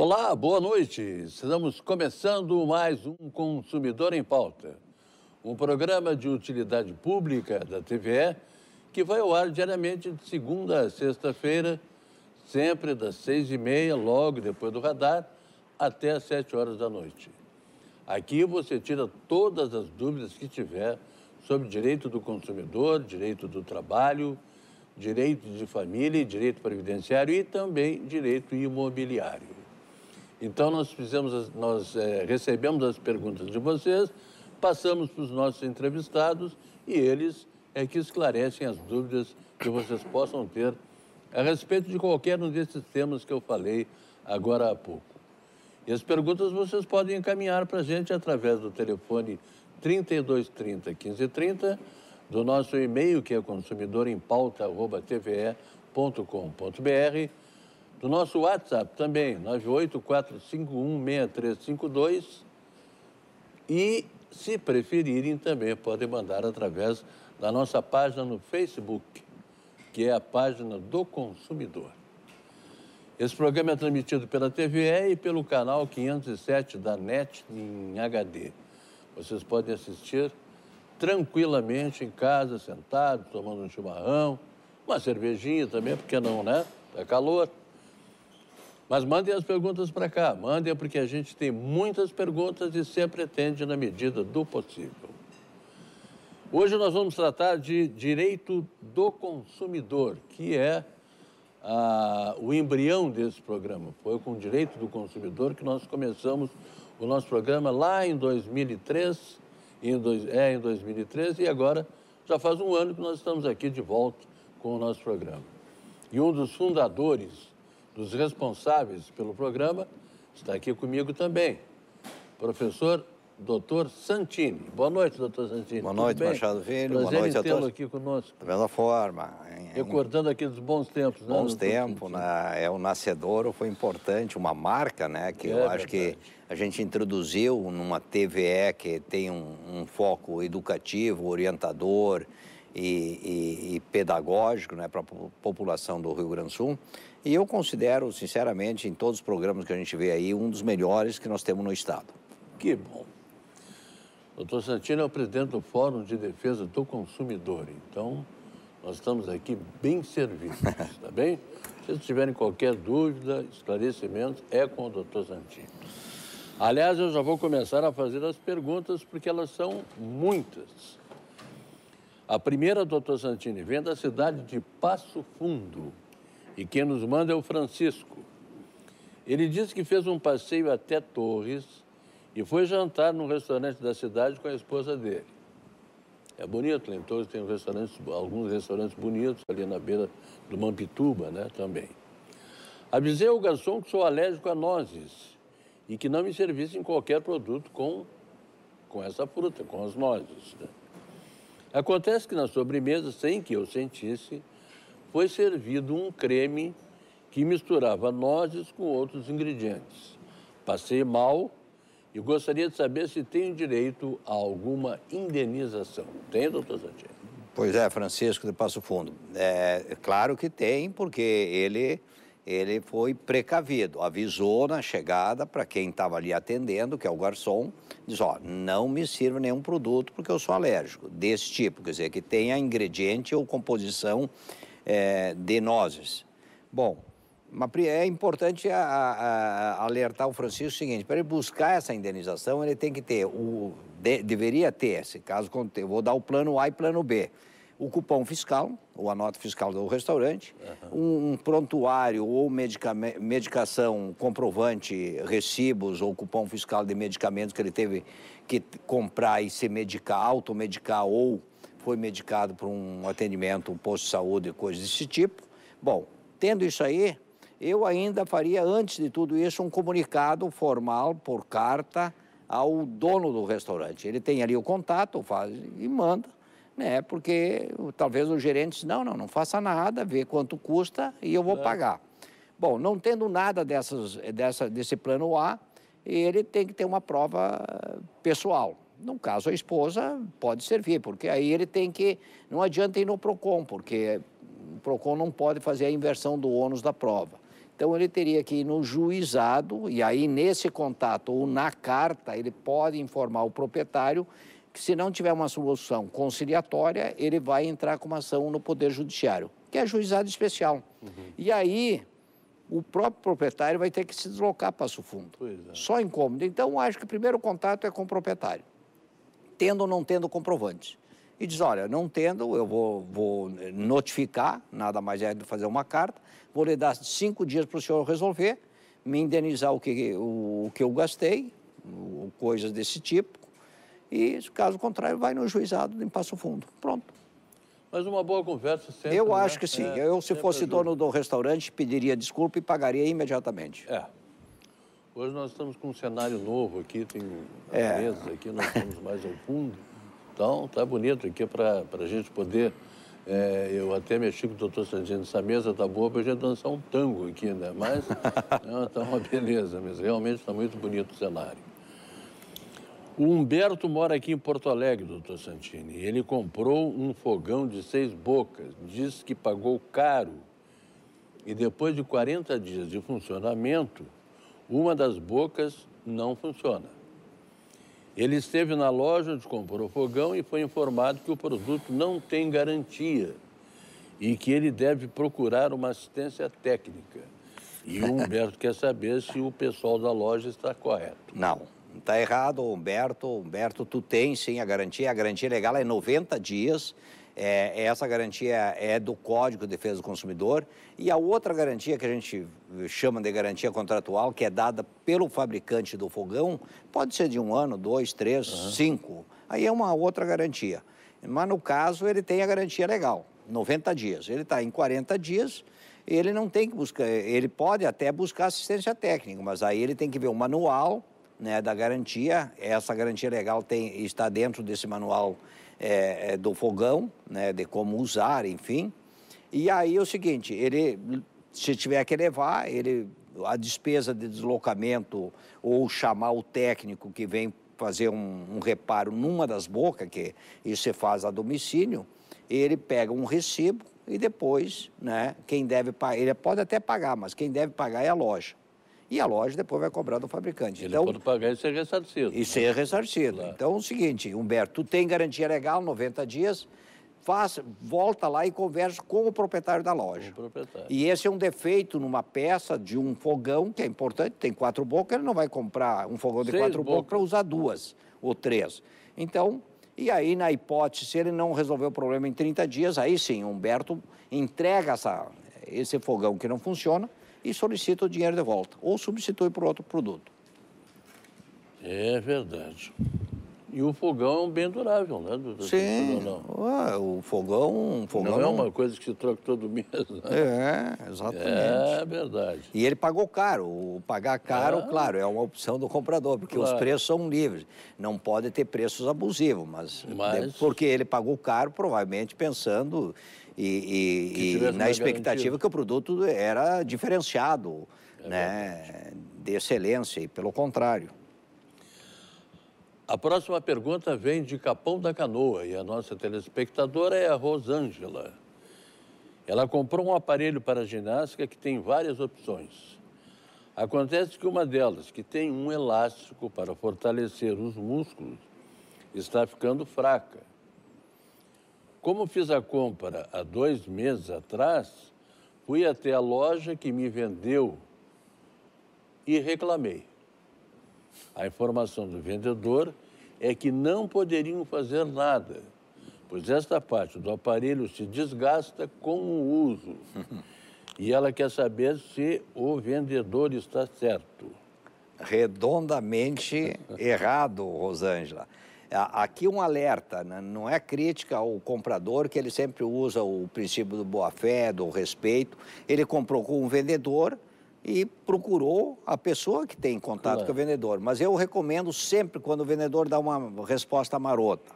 Olá, boa noite. Estamos começando mais um Consumidor em Pauta, um programa de utilidade pública da TVE que vai ao ar diariamente de segunda a sexta-feira, sempre das seis e meia, logo depois do radar, até às sete horas da noite. Aqui você tira todas as dúvidas que tiver sobre direito do consumidor, direito do trabalho, direito de família, direito previdenciário e também direito imobiliário. Então nós fizemos, nós é, recebemos as perguntas de vocês, passamos para os nossos entrevistados e eles é que esclarecem as dúvidas que vocês possam ter a respeito de qualquer um desses temas que eu falei agora há pouco. E as perguntas vocês podem encaminhar para a gente através do telefone 3230 1530, do nosso e-mail que é consumidorempauta.tve.com.br do nosso WhatsApp também, 984516352. E, se preferirem, também podem mandar através da nossa página no Facebook, que é a página do consumidor. Esse programa é transmitido pela TVE e pelo canal 507 da NET em HD. Vocês podem assistir tranquilamente em casa, sentado, tomando um chimarrão, uma cervejinha também, porque não, né? Tá calor. Mas mandem as perguntas para cá, mandem porque a gente tem muitas perguntas e sempre atende na medida do possível. Hoje nós vamos tratar de direito do consumidor, que é ah, o embrião desse programa. Foi com o direito do consumidor que nós começamos o nosso programa lá em 2003, em dois, é em 2013, e agora já faz um ano que nós estamos aqui de volta com o nosso programa. E um dos fundadores dos responsáveis pelo programa, está aqui comigo também, professor Doutor Santini. Boa noite, doutor Santini. Boa noite, Machado Filho. Prazer Boa noite a todos. aqui conosco. Da mesma forma. Recordando aqui dos bons tempos, bons né? Bons tempos, né? É, o nascedor foi importante, uma marca, né? Que é, eu acho verdade. que a gente introduziu numa TVE que tem um, um foco educativo, orientador e, e, e pedagógico, né? Para a população do Rio Grande do Sul. E eu considero, sinceramente, em todos os programas que a gente vê aí, um dos melhores que nós temos no Estado. Que bom. Doutor Santino é o presidente do Fórum de Defesa do Consumidor. Então, nós estamos aqui bem servidos, tá bem? Se vocês tiverem qualquer dúvida, esclarecimento, é com o doutor Santino. Aliás, eu já vou começar a fazer as perguntas, porque elas são muitas. A primeira, doutor Santini, vem da cidade de Passo Fundo, e quem nos manda é o Francisco. Ele disse que fez um passeio até Torres e foi jantar num restaurante da cidade com a esposa dele. É bonito, em Torres tem restaurantes, alguns restaurantes bonitos ali na beira do Mampituba, né, também. Avisei o garçom que sou alérgico a nozes e que não me servissem qualquer produto com, com essa fruta, com as nozes. Né? Acontece que na sobremesa, sem que eu sentisse, foi servido um creme que misturava nozes com outros ingredientes. Passei mal e gostaria de saber se tenho direito a alguma indenização. Tem, doutor Santiago? Pois é, Francisco de Passo Fundo. É, claro que tem, porque ele, ele foi precavido, avisou na chegada para quem estava ali atendendo, que é o garçom, diz, ó, não me sirva nenhum produto porque eu sou alérgico desse tipo, quer dizer, que tenha ingrediente ou composição é, de nozes. Bom, é importante a, a, a alertar o Francisco o seguinte: para ele buscar essa indenização, ele tem que ter, o, de, deveria ter, se caso eu vou dar o plano A e plano B. O cupom fiscal, ou a nota fiscal do restaurante, uhum. um, um, prontuário ou medica, medicação comprovante, recibos ou cupom fiscal de medicamentos que ele teve que comprar e se medicar, automedicar ou foi medicado para um atendimento, um posto de saúde e coisas desse tipo. Bom, tendo isso aí, eu ainda faria, antes de tudo isso, um comunicado formal por carta ao dono do restaurante. Ele tem ali o contato, faz e manda, né? Porque talvez o gerente diz, não, não, não faça nada, vê quanto custa e eu vou é. pagar. Bom, não tendo nada dessas, dessa, desse plano A, ele tem que ter uma prova eh, pessoal no caso, a esposa pode servir, porque aí ele tem que. Não adianta ir no PROCON, porque o PROCON não pode fazer a inversão do ônus da prova. Então, ele teria que ir no juizado, e aí, nesse contato ou na carta, ele pode informar o proprietário que, se não tiver uma solução conciliatória, ele vai entrar com uma ação no Poder Judiciário, que é juizado especial. Uhum. E aí, o próprio proprietário vai ter que se deslocar para o fundo. É. Só incômodo. Então, acho que o primeiro contato é com o proprietário tendo ou não tendo comprovante. E diz, olha, não tendo, eu vou, vou notificar, nada mais é do fazer uma carta, vou lhe dar cinco dias para o senhor resolver, me indenizar o que, o, o que eu gastei, o, coisas desse tipo, e caso contrário vai no juizado em Passo Fundo. Pronto. Mas uma boa conversa sempre. Eu né? acho né? que sim. É, eu, se fosse ajuda. dono do restaurante, pediria desculpa e pagaria imediatamente. É. Hoje nós estamos com um cenário novo aqui, tem é. mesas aqui, nós estamos mais ao fundo. Então, está bonito aqui para a gente poder. É, eu até mexi com o doutor Sandino, essa mesa está boa para a gente dançar um tango aqui, né? Mas está uma beleza Mas realmente está muito bonito o cenário. O Humberto mora aqui em Porto Alegre, doutor Santini. Ele comprou um fogão de seis bocas, diz que pagou caro. E depois de 40 dias de funcionamento, uma das bocas não funciona. Ele esteve na loja onde comprou fogão e foi informado que o produto não tem garantia e que ele deve procurar uma assistência técnica. E o Humberto quer saber se o pessoal da loja está correto. Não, não está errado, Humberto. Humberto, tu tem sim a garantia. A garantia legal é 90 dias é, é, essa garantia é do Código de Defesa do Consumidor. E a outra garantia que a gente chama de garantia contratual, que é dada pelo fabricante do fogão, pode ser de um ano, dois, três, uhum. cinco. Aí é uma outra garantia. Mas no caso, ele tem a garantia legal, 90 dias. Ele está em 40 dias, ele não tem que buscar, ele pode até buscar assistência técnica, mas aí ele tem que ver o manual né, da garantia. Essa garantia legal tem, está dentro desse manual é, é, do fogão, né, de como usar, enfim. E aí é o seguinte, ele, se tiver que levar, ele, a despesa de deslocamento ou chamar o técnico que vem fazer um, um reparo numa das bocas, que isso se faz a domicílio, ele pega um recibo e depois, né, quem deve pagar, ele pode até pagar, mas quem deve pagar é a loja e a loja depois vai cobrar do fabricante. Ele então, quando pagar, isso é ressarcido. Isso é ressarcido. Claro. Então, é o seguinte, Humberto, tu tem garantia legal, 90 dias, faz, volta lá e conversa com o proprietário da loja. Proprietário. E esse é um defeito numa peça de um fogão, que é importante, tem quatro bocas, ele não vai comprar um fogão de Seis quatro bocas, bocas para usar duas ou três. Então, e aí, na hipótese, se ele não resolver o problema em 30 dias, aí sim, Humberto entrega essa, esse fogão que não funciona e solicita o dinheiro de volta ou substitui por outro produto. É verdade. E o fogão é um bem durável, né? Do, Sim. Ah, o fogão, fogão. É não é uma coisa que se troca todo mês. Né? É, exatamente. É verdade. E ele pagou caro. O pagar caro, é. claro, é uma opção do comprador, porque claro. os preços são livres. Não pode ter preços abusivos, mas, mas... porque ele pagou caro, provavelmente pensando e, e, e na expectativa garantia. que o produto era diferenciado, é né, de excelência, e pelo contrário. A próxima pergunta vem de Capão da Canoa e a nossa telespectadora é a Rosângela. Ela comprou um aparelho para ginástica que tem várias opções. Acontece que uma delas, que tem um elástico para fortalecer os músculos, está ficando fraca como fiz a compra há dois meses atrás, fui até a loja que me vendeu e reclamei. A informação do vendedor é que não poderiam fazer nada, pois esta parte do aparelho se desgasta com o uso. E ela quer saber se o vendedor está certo. Redondamente errado, Rosângela. Aqui um alerta, né? não é crítica ao comprador, que ele sempre usa o princípio do boa-fé, do respeito. Ele comprou com um vendedor e procurou a pessoa que tem contato claro. com o vendedor. Mas eu recomendo sempre quando o vendedor dá uma resposta marota.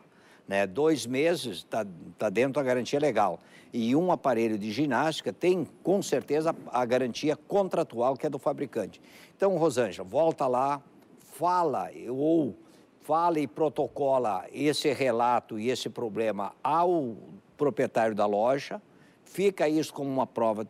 Né? Dois meses está tá dentro da garantia legal. E um aparelho de ginástica tem, com certeza, a garantia contratual que é do fabricante. Então, Rosângela, volta lá, fala ou fala e protocola esse relato e esse problema ao proprietário da loja, fica isso como uma prova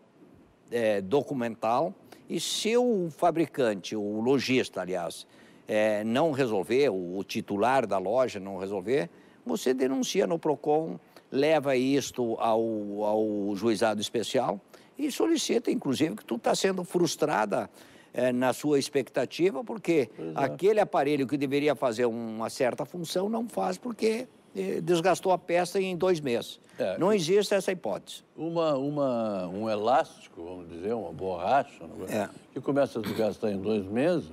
é, documental. E se o fabricante, o lojista, aliás, é, não resolver, o titular da loja não resolver, você denuncia no PROCON, leva isto ao, ao juizado especial e solicita, inclusive, que tu está sendo frustrada é, na sua expectativa, porque é. aquele aparelho que deveria fazer uma certa função não faz porque eh, desgastou a peça em dois meses. É, não existe essa hipótese. Uma, uma, um elástico, vamos dizer, uma borracha, é? que começa a desgastar em dois meses,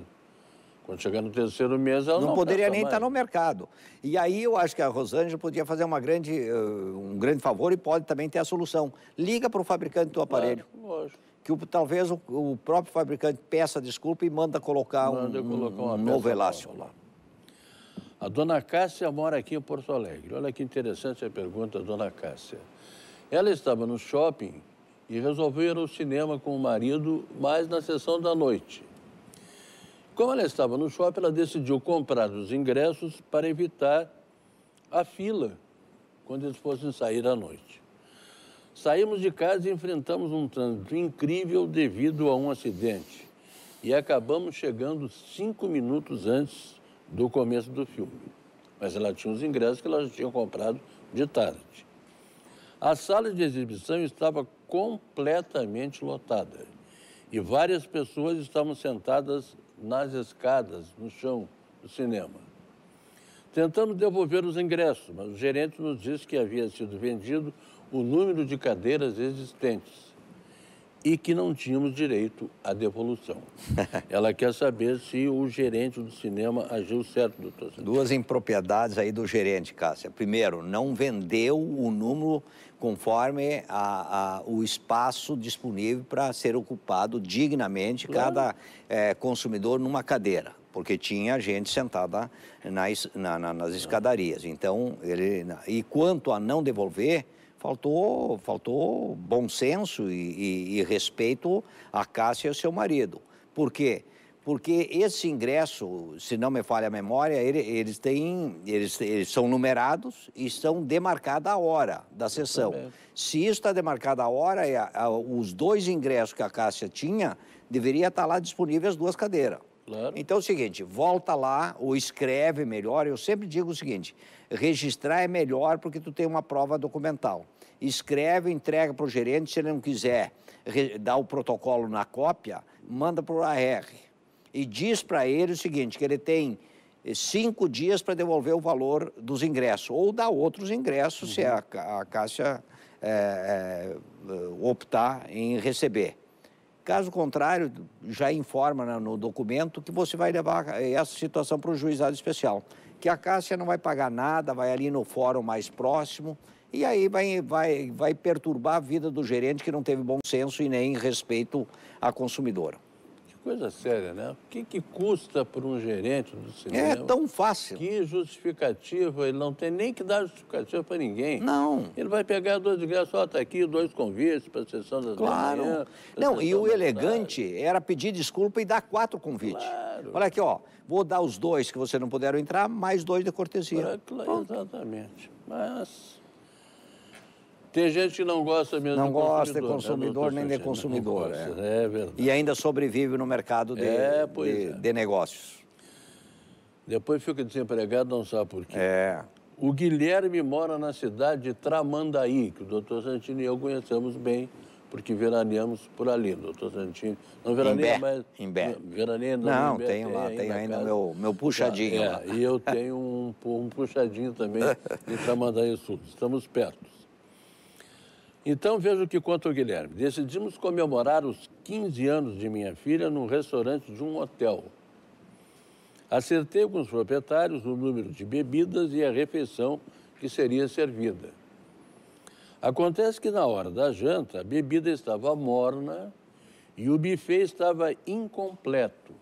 quando chegar no terceiro mês, ela não, não poderia nem mais. estar no mercado. E aí eu acho que a Rosângela podia fazer uma grande, eh, um grande favor e pode também ter a solução. Liga para o fabricante do aparelho. É, lógico que o, talvez o, o, próprio fabricante peça desculpa e manda colocar manda um, colocar um novo elástico lá. A dona Cássia mora aqui em Porto Alegre. Olha que interessante a pergunta dona Cássia. Ela estava no shopping e resolveu ir ao cinema com o marido, mas na sessão da noite. Como ela estava no shopping, ela decidiu comprar os ingressos para evitar a fila quando eles fossem sair à noite. Saímos de casa e enfrentamos um trânsito incrível devido a um acidente. E acabamos chegando cinco minutos antes do começo do filme. Mas ela tinha os ingressos que ela já tinha comprado de tarde. A sala de exibição estava completamente lotada e várias pessoas estavam sentadas nas escadas, no chão do cinema. Tentamos devolver os ingressos, mas o gerente nos disse que havia sido vendido o número de cadeiras existentes e que não tínhamos direito à devolução. Ela quer saber se o gerente do cinema agiu certo, doutor. Duas impropriedades aí do gerente, Cássia. Primeiro, não vendeu o número conforme a, a, o espaço disponível para ser ocupado dignamente claro. cada é, consumidor numa cadeira porque tinha gente sentada nas, na, na, nas escadarias. Então, ele, e quanto a não devolver, faltou, faltou bom senso e, e, e respeito a Cássia e ao seu marido. Por quê? Porque esse ingresso, se não me falha a memória, ele, eles, têm, eles, eles são numerados e são demarcados a hora da sessão. se isso está demarcada a hora, é os dois ingressos que a Cássia tinha deveria estar tá lá disponíveis as duas cadeiras. Claro. Então é o seguinte, volta lá ou escreve melhor. Eu sempre digo o seguinte, registrar é melhor porque tu tem uma prova documental. Escreve, entrega para o gerente, se ele não quiser dar o protocolo na cópia, manda para o AR. E diz para ele o seguinte, que ele tem eh, cinco dias para devolver o valor dos ingressos, ou dar outros ingressos uhum. se a, a Cássia é, é, optar em receber. Caso contrário, já informa né, no documento que você vai levar eh, essa situação para o juizado especial, que a Cássia não vai pagar nada, vai ali no fórum mais próximo e aí vai, vai, vai perturbar a vida do gerente que não teve bom senso e nem respeito à consumidora. Coisa séria, né? O que, que custa para um gerente do é cinema? É tão fácil. Que justificativa, ele não tem nem que dar justificativa para ninguém. Não. Ele vai pegar dois ingressos, ó, tá aqui, dois convites para a sessão das Claro. Manhã, não, e o elegante tarde. era pedir desculpa e dar quatro convites. Claro. Olha aqui, ó, vou dar os dois que vocês não puderam entrar, mais dois de cortesia. Claro, exatamente. Mas tem gente que não gosta mesmo Não gosta de consumidor, né, nem de consumidor. É. é. verdade. E ainda sobrevive no mercado de, é, de, é. de negócios. Depois fica desempregado, não sabe por quê. É. O Guilherme mora na cidade de Tramandaí, que o doutor Santini e eu conhecemos bem, porque veraneamos por ali. O doutor Santini. Não veraneia, mas. Imbé. Veraneia não. Não, tenho lá, tenho ainda meu, meu puxadinho. É, lá é, e eu tenho um, um puxadinho também de Tramandaí Sul. Estamos perto. Então veja o que conta o Guilherme. Decidimos comemorar os 15 anos de minha filha num restaurante de um hotel. Acertei com os proprietários o número de bebidas e a refeição que seria servida. Acontece que na hora da janta a bebida estava morna e o buffet estava incompleto.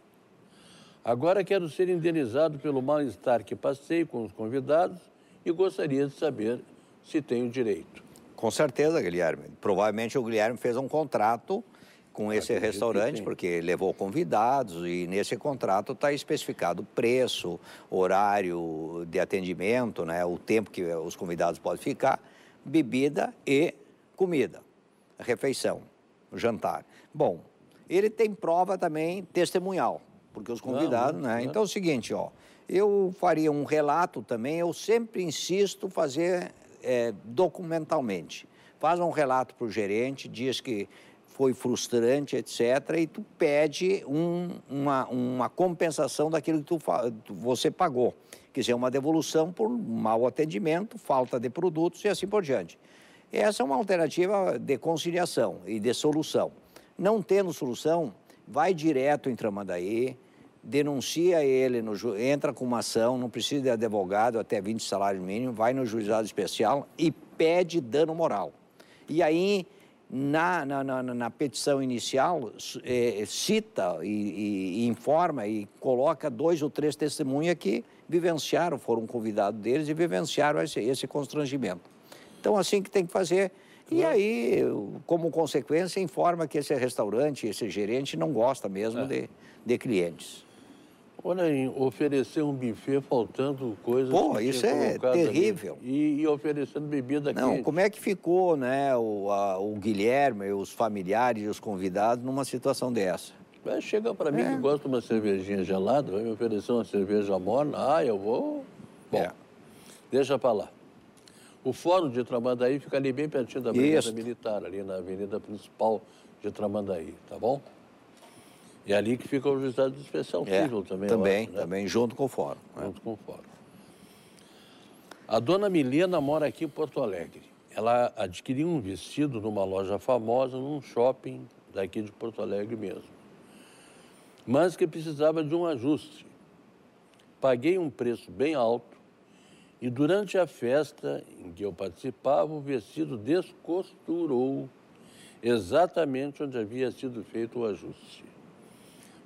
Agora quero ser indenizado pelo mal-estar que passei com os convidados e gostaria de saber se tenho direito. Com certeza, Guilherme. Provavelmente o Guilherme fez um contrato com ah, esse restaurante, porque levou convidados e nesse contrato está especificado preço, horário de atendimento, né, o tempo que os convidados podem ficar, bebida e comida, refeição, jantar. Bom, ele tem prova também testemunhal, porque os convidados, não, não, né? Não. Então é o seguinte, ó, eu faria um relato também, eu sempre insisto fazer é, documentalmente. Faz um relato para o gerente, diz que foi frustrante, etc., e tu pede um, uma, uma compensação daquilo que tu, você pagou. Quer dizer, uma devolução por mau atendimento, falta de produtos e assim por diante. Essa é uma alternativa de conciliação e de solução. Não tendo solução, vai direto em Tramandaí, denuncia ele, no, entra com uma ação, não precisa de advogado, até 20 salários mínimos, vai no juizado especial e pede dano moral. E aí, na, na, na, na petição inicial, é, cita e, e, e, informa e coloca dois ou três testemunhas que vivenciaram, foram convidados deles e vivenciaram esse, esse constrangimento. Então, assim que tem que fazer. E aí, como consequência, informa que esse restaurante, esse gerente não gosta mesmo é. de, de clientes. Olha aí, oferecer um buffet faltando coisas. Pô, isso é terrível. E, e, oferecendo bebida Não, como é que ficou, né, o, a, o Guilherme, os familiares e os convidados numa situação dessa? Mas é, chega para mim é. que gosta de uma cervejinha gelada, vai me oferecer uma cerveja morna, ah, eu vou. Bom, é. deixa para lá. O Fórum de Tramandaí fica ali bem pertinho da Brigada Militar, ali na avenida principal de Tramandaí, tá bom? E é ali que fica o juizado de inspeção é, civil também. Também, acho, né? também, junto com o fórum. Né? Junto com o fórum. A dona Milena mora aqui em Porto Alegre. Ela adquiriu um vestido numa loja famosa, num shopping daqui de Porto Alegre mesmo. Mas que precisava de um ajuste. Paguei um preço bem alto e durante a festa em que eu participava, o vestido descosturou exatamente onde havia sido feito o ajuste.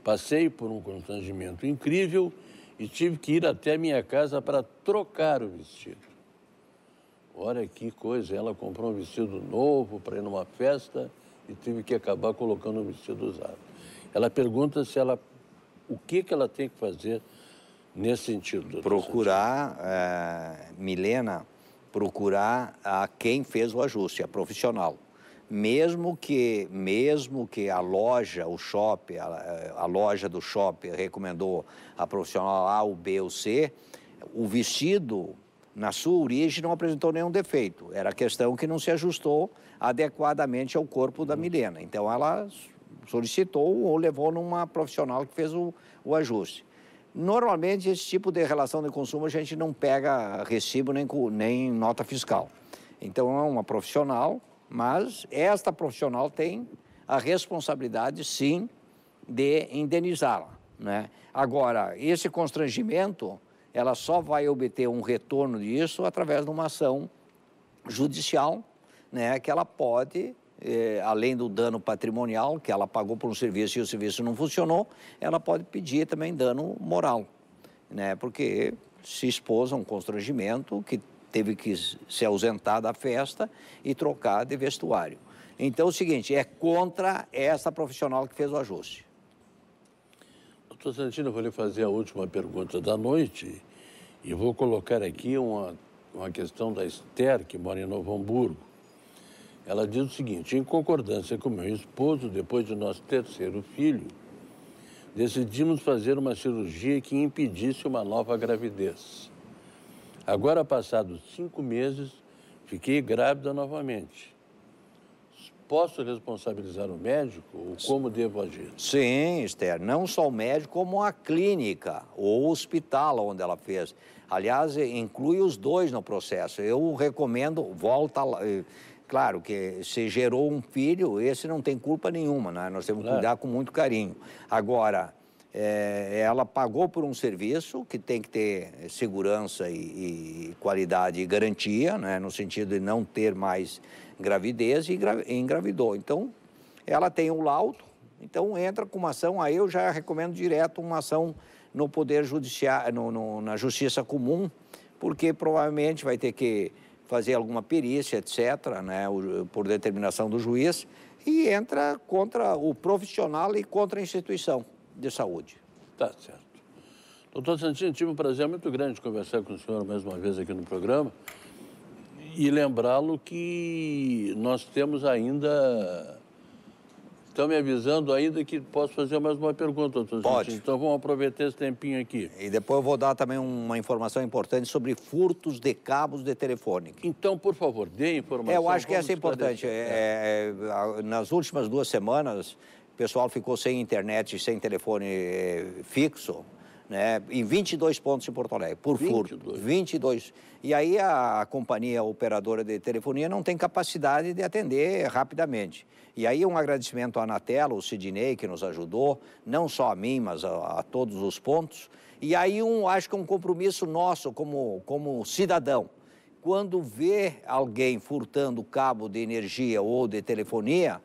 Passei por um constrangimento incrível e tive que ir até minha casa para trocar o vestido. Olha que coisa, ela comprou um vestido novo para ir numa festa e tive que acabar colocando um vestido usado. Ela pergunta se ela, o que, que ela tem que fazer nesse sentido. Procurar, É, Milena, procurar a quem fez o ajuste, a profissional mesmo que, mesmo que a loja, o shopping, a, a loja do shopping recomendou a profissional A, o B ou C, o vestido, na sua origem, não apresentou nenhum defeito. Era questão que não se ajustou adequadamente ao corpo da uhum. Milena. Então, ela solicitou ou levou numa profissional que fez o, o ajuste. Normalmente, esse tipo de relação de consumo a gente não pega recibo nem, nem nota fiscal. Então, é uma profissional mas esta profissional tem a responsabilidade, sim, de indenizá-la. Né? Agora, esse constrangimento, ela só vai obter um retorno disso através de uma ação judicial, né, que ela pode, eh, além do dano patrimonial, que ela pagou por um serviço e o serviço não funcionou, ela pode pedir também dano moral, né, porque se expôs a um constrangimento que teve que se ausentar da festa e trocar de vestuário. Então, é o seguinte, é contra essa profissional que fez o ajuste. Doutor Santino, eu vou lhe fazer a última pergunta da noite e vou colocar aqui uma, uma questão da Esther, que mora em Novo Hamburgo. Ela diz o seguinte, em concordância com meu esposo, depois do nosso terceiro filho, decidimos fazer uma cirurgia que impedisse uma nova gravidez. Agora, passados cinco meses, fiquei grávida novamente. Posso responsabilizar o médico ou como devo agir? Sim, Esther, não só o médico, como a clínica ou o hospital onde ela fez. Aliás, inclui os dois no processo. Eu recomendo, volta lá. Eh, claro que se gerou um filho, esse não tem culpa nenhuma, né? nós temos que claro. cuidar com muito carinho. Agora, é, ela pagou por um serviço que tem que ter segurança e, e qualidade e garantia, né, no sentido de não ter mais gravidez e, engravidou. Então, ela tem o um laudo, então entra com uma ação, aí eu já recomendo direto uma ação no Poder Judiciário, no, no, na Justiça Comum, porque provavelmente vai ter que fazer alguma perícia, etc., né, por determinação do juiz, e entra contra o profissional e contra a instituição de saúde. Tá certo. Doutor Santino, tive um prazer muito grande de conversar com o senhor mais uma vez aqui no programa e lembrá-lo que nós temos ainda. Estão me avisando ainda que posso fazer mais uma pergunta, doutor Pode. Então vamos aproveitar esse tempinho aqui. E depois eu vou dar também uma informação importante sobre furtos de cabos de telefone. Então, por favor, dê informação. É, eu acho que essa é importante. É, é, nas últimas duas semanas, pessoal ficou sem internet, sem telefone eh, fixo, né, em 22 pontos em Porto Alegre, por 22. furto. 22. E aí a, a companhia operadora de telefonia não tem capacidade de atender rapidamente. E aí um agradecimento à Anatela, o Sidney, que nos ajudou, não só a mim, mas a, a todos os pontos. E aí um, acho que é um compromisso nosso como, como cidadão. Quando vê alguém furtando cabo de energia ou de telefonia,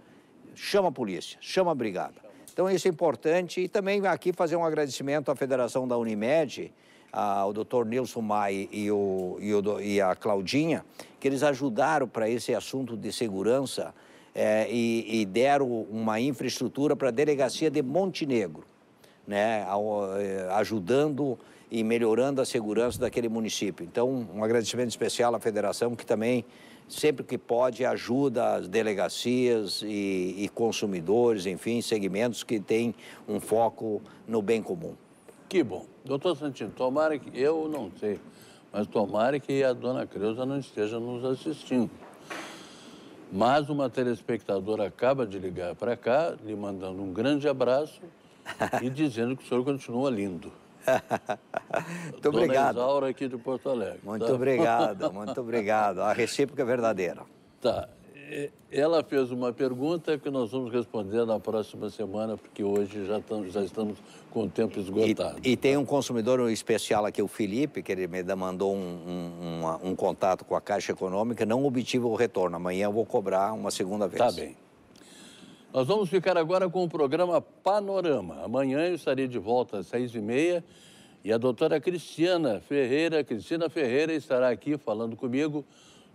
chama a polícia, chama a brigada. Então isso é importante e também aqui fazer um agradecimento à Federação da Unimed, ao Dr. Nilson Mai e, o, e, o, e a Claudinha, que eles ajudaram para esse assunto de segurança é, e, e deram uma infraestrutura para a delegacia de Montenegro, né, eh, ajudando e melhorando a segurança daquele município. Então, um agradecimento especial à federação que também sempre que pode, ajuda as delegacias e, e consumidores, enfim, segmentos que têm um foco no bem comum. Que bom. Doutor Santino, tomara que, eu não sei, mas tomara que a dona Creuza não esteja nos assistindo. Mas uma telespectadora acaba de ligar para cá, lhe mandando um grande abraço e dizendo que o senhor continua lindo muito Dona obrigado. Isaura aqui de Porto Alegre. Muito tá? obrigado, muito obrigado. A recíproca é verdadeira. Tá. Ela fez uma pergunta que nós vamos responder na próxima semana, porque hoje já, estamos, já estamos com o tempo esgotado. E, e tem um consumidor especial aqui, o Felipe, que ele me mandou um, um, um contato com a Caixa Econômica, não obtive o retorno. Amanhã eu vou cobrar uma segunda vez. Tá bem. Nós vamos ficar agora com o programa Panorama. Amanhã eu estarei de volta às seis e meia e a doutora Cristiana Ferreira, Cristina Ferreira, estará aqui falando comigo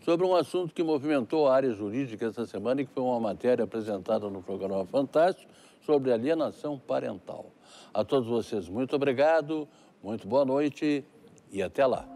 sobre um assunto que movimentou a área jurídica essa semana e que foi uma matéria apresentada no programa Fantástico sobre alienação parental. A todos vocês, muito obrigado, muito boa noite e até lá.